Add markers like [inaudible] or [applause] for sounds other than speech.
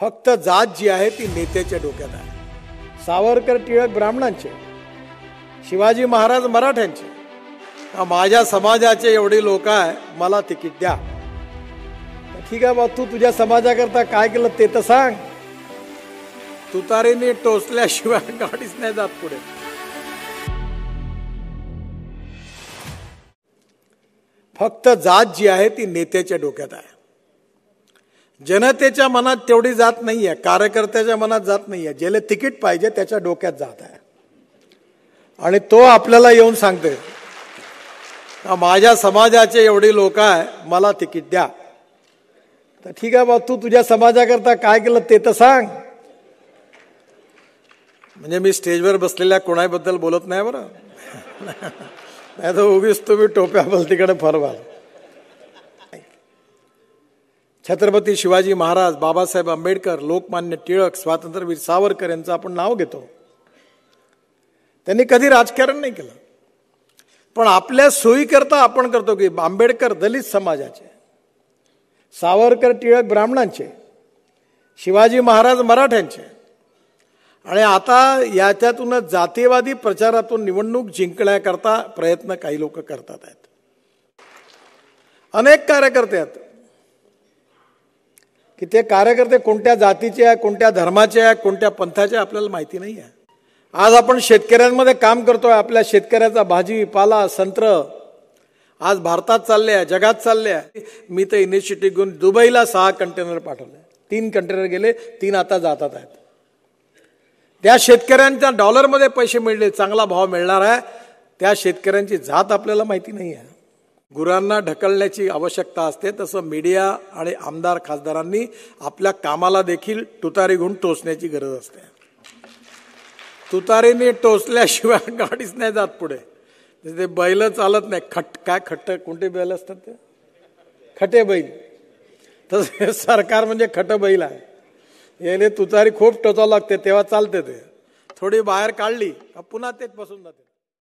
फक्त जात जी आहे ती नेत्याच्या डोक्यात आहे सावरकर टिळक ब्राह्मणांचे शिवाजी महाराज मराठ्यांचे माझ्या समाजाचे एवढे लोक आहे मला तिकीट द्या ठीक आहे बा तू तुझ्या समाजाकरता काय केलं ते तर सांग तुतारीने टोचल्याशिवाय गाडीच नाही जात पुढे फक्त जात जी आहे ती नेत्याच्या डोक्यात आहे जनतेच्या मनात तेवढी जात नाही आहे कार्यकर्त्याच्या मनात जात नाही आहे ज्याला तिकीट पाहिजे त्याच्या डोक्यात जात आहे आणि तो आपल्याला येऊन सांगते माझ्या समाजाचे एवढी लोक आहे मला तिकीट द्या तर ठीक आहे बा तू तुझ्या समाजाकरता काय केलं ते तर सांग म्हणजे मी स्टेजवर बसलेल्या कोणाबद्दल बोलत नाही बरं [laughs] नाही तर उगीच तुम्ही टोप्या तिकडे फरवाल छत्रपती शिवाजी महाराज बाबासाहेब आंबेडकर लोकमान्य टिळक स्वातंत्र्यवीर सावरकर यांचं आपण नाव घेतो त्यांनी कधी राजकारण नाही केलं पण आपल्या सोयीकरता आपण करतो की आंबेडकर दलित समाजाचे सावरकर टिळक ब्राह्मणांचे शिवाजी महाराज मराठ्यांचे आणि आता याच्यातूनच जातीवादी प्रचारातून निवडणूक जिंकण्याकरता प्रयत्न काही लोक करतात आहेत अनेक कार्यकर्ते आहेत की ते कार्यकर्ते कोणत्या जातीचे आहे कोणत्या धर्माचे आहे कोणत्या पंथाचे आपल्याला माहिती नाही आहे आज आपण शेतकऱ्यांमध्ये काम करतोय आपल्या शेतकऱ्याचा भाजीपाला संत्र आज भारतात चालले आहे जगात चालले आहे मी तर इनिशिएटिव्ह घेऊन दुबईला सहा कंटेनर पाठवले तीन कंटेनर गेले तीन आता जातात आहेत त्या शेतकऱ्यांच्या डॉलरमध्ये पैसे मिळले चांगला भाव मिळणार आहे त्या शेतकऱ्यांची जात आपल्याला माहिती नाही आहे गुरांना ढकलण्याची आवश्यकता असते तसं मीडिया आणि आमदार खासदारांनी आपल्या कामाला देखील तुतारी घेऊन टोचण्याची गरज असते तुतारीने टोचल्याशिवाय [laughs] गाडीच नाही जात पुढे म्हणजे ते बैल चालत नाही खट काय खट्ट कोणते बैल असतात ते खटे बैल तसं सरकार म्हणजे खट बैल आहे याने तुतारी खूप टोचावं लागते तेव्हा चालते ते थोडी बाहेर काढली पुन्हा तेच बसून जाते